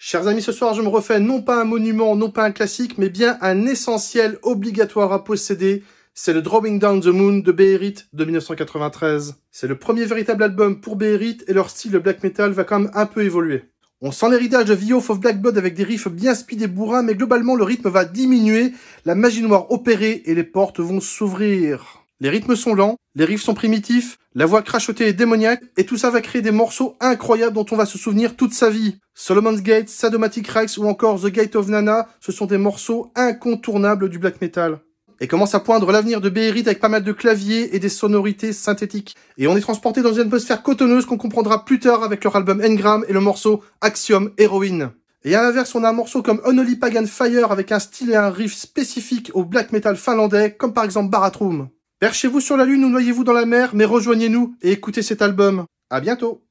Chers amis, ce soir, je me refais non pas un monument, non pas un classique, mais bien un essentiel obligatoire à posséder. C'est le Drawing Down the Moon de Beerit de 1993. C'est le premier véritable album pour Beerit et leur style de black metal va quand même un peu évoluer. On sent l'héritage de The of Black Blood avec des riffs bien speed et bourrins, mais globalement le rythme va diminuer, la magie noire opérée et les portes vont s'ouvrir. Les rythmes sont lents, les riffs sont primitifs, la voix crachotée est démoniaque, et tout ça va créer des morceaux incroyables dont on va se souvenir toute sa vie. Solomon's Gate, Sadomatic Rex ou encore The Gate of Nana, ce sont des morceaux incontournables du black metal. Et commence à poindre l'avenir de Beherit avec pas mal de claviers et des sonorités synthétiques. Et on est transporté dans une atmosphère cotonneuse qu'on comprendra plus tard avec leur album Engram et le morceau Axiom Heroine. Et à l'inverse, on a un morceau comme Unholy Pagan Fire avec un style et un riff spécifique au black metal finlandais, comme par exemple Baratrum. Perchez-vous sur la lune ou noyez-vous dans la mer, mais rejoignez-nous et écoutez cet album. À bientôt!